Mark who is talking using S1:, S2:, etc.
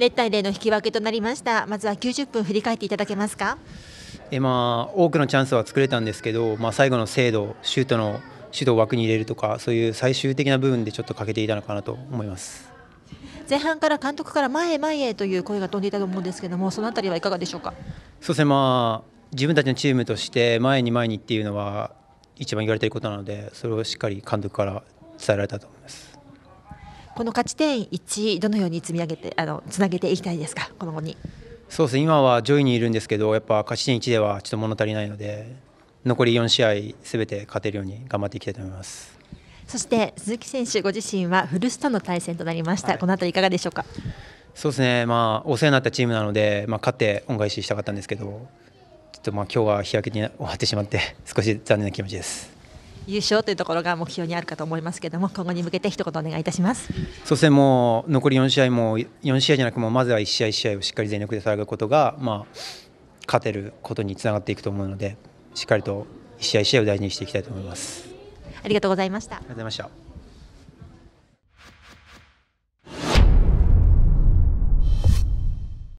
S1: 0対0の引き分けとなりましたまずは90分振り返っていただけますか
S2: え、まあ、多くのチャンスは作れたんですけど、まあ、最後の精度シュートの指導枠に入れるとかそういう最終的な部分でちょっと欠けていたのかなと思います。
S1: 前半から監督から前へ前へという声が飛んでいたと思うんですけどもそのあたりはいかがでしょうか
S2: そうですね、まあ、自分たちのチームとして前に前にっていうのは一番言われていることなのでそれをしっかり監督から伝えられたと思います。
S1: この勝ち点1、どのように積み上げてあのつなげていきたいですか、この後に。
S2: そうですね、今は上位にいるんですけど、やっぱ勝ち点1ではちょっと物足りないので、残り4試合すべて勝てるように頑張っていきたいと思います。
S1: そして鈴木選手ご自身は古巣との対戦となりました、はい、この辺りいかがでしょうか。
S2: そうですね、まあ、お世話になったチームなので、まあ、勝って恩返ししたかったんですけど、ちょっとまあ今日は日焼けに終わってしまって、少し残念な気持ちです。
S1: 優勝というところが目標にあるかと思いますけども今後に向けて一言お願いいたします
S2: そしてもう残り4試合も4試合じゃなくもまずは1試合1試合をしっかり全力で戦うことが、まあ、勝てることにつながっていくと思うのでしっかりと1試合1試合を大事にしていきたいと思います。
S1: ありがとうございました。ありが
S2: とうございました。